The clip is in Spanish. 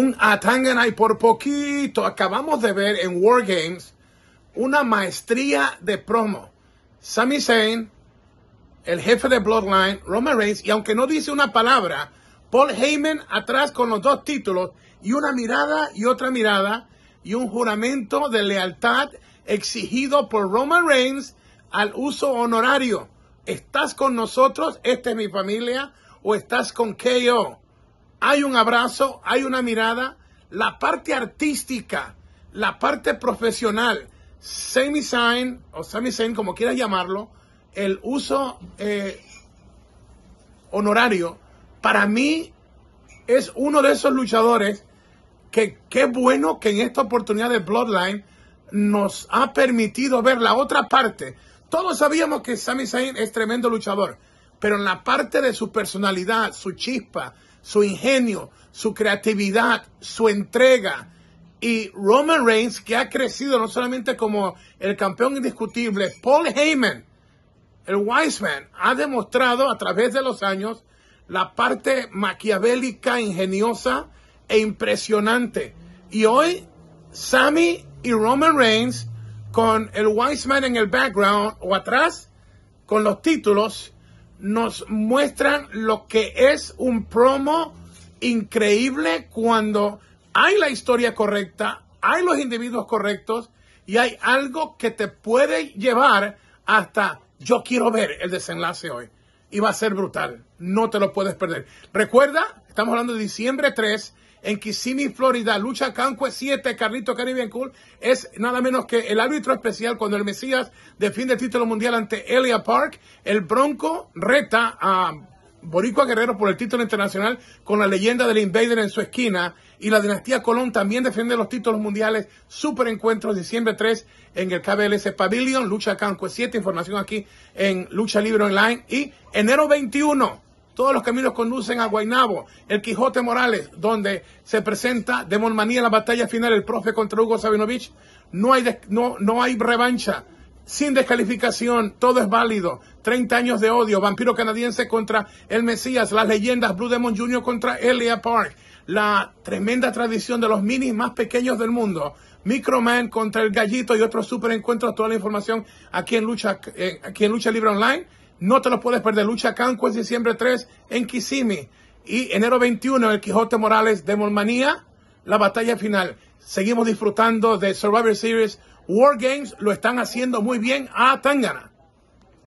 un y por poquito. Acabamos de ver en War Games una maestría de promo. Sami Zayn, el jefe de Bloodline, Roman Reigns, y aunque no dice una palabra, Paul Heyman atrás con los dos títulos y una mirada y otra mirada y un juramento de lealtad exigido por Roman Reigns al uso honorario. ¿Estás con nosotros? Esta es mi familia. ¿O estás con KO? hay un abrazo, hay una mirada, la parte artística, la parte profesional, Sami Zayn, o Sammy sign como quieras llamarlo, el uso eh, honorario, para mí es uno de esos luchadores que qué bueno que en esta oportunidad de Bloodline nos ha permitido ver la otra parte. Todos sabíamos que Sami Zayn es tremendo luchador, pero en la parte de su personalidad, su chispa, su ingenio, su creatividad, su entrega. Y Roman Reigns, que ha crecido no solamente como el campeón indiscutible, Paul Heyman, el Wise Man, ha demostrado a través de los años la parte maquiavélica, ingeniosa e impresionante. Y hoy, Sammy y Roman Reigns, con el Wise Man en el background o atrás, con los títulos, nos muestran lo que es un promo increíble cuando hay la historia correcta, hay los individuos correctos y hay algo que te puede llevar hasta yo quiero ver el desenlace hoy. Y va a ser brutal. No te lo puedes perder. Recuerda, estamos hablando de diciembre 3 en Kissimmee, Florida, lucha Canque 7, Carlito Caribbean Cool, es nada menos que el árbitro especial cuando el Mesías defiende el título mundial ante Elia Park. El Bronco reta a Boricua Guerrero por el título internacional con la leyenda del Invader en su esquina. Y la dinastía Colón también defiende los títulos mundiales. Super encuentro, diciembre 3 en el KBLS Pavilion. Lucha Canque 7, información aquí en Lucha Libre Online. Y enero 21 todos los caminos conducen a Guaynabo, el Quijote Morales, donde se presenta de Monmanía la batalla final, el profe contra Hugo Sabinovich. No hay, no, no hay revancha sin descalificación, todo es válido. 30 años de odio, vampiro canadiense contra el Mesías, las leyendas, Blue Demon Jr. contra Elia Park, la tremenda tradición de los minis más pequeños del mundo, Microman contra el Gallito y otros super encuentros, toda la información aquí en Lucha, eh, aquí en Lucha Libre Online. No te lo puedes perder. Lucha es diciembre 3 en Kissimmee. Y enero 21, el Quijote Morales de Molmanía, la batalla final. Seguimos disfrutando de Survivor Series. War Games lo están haciendo muy bien a Tangana.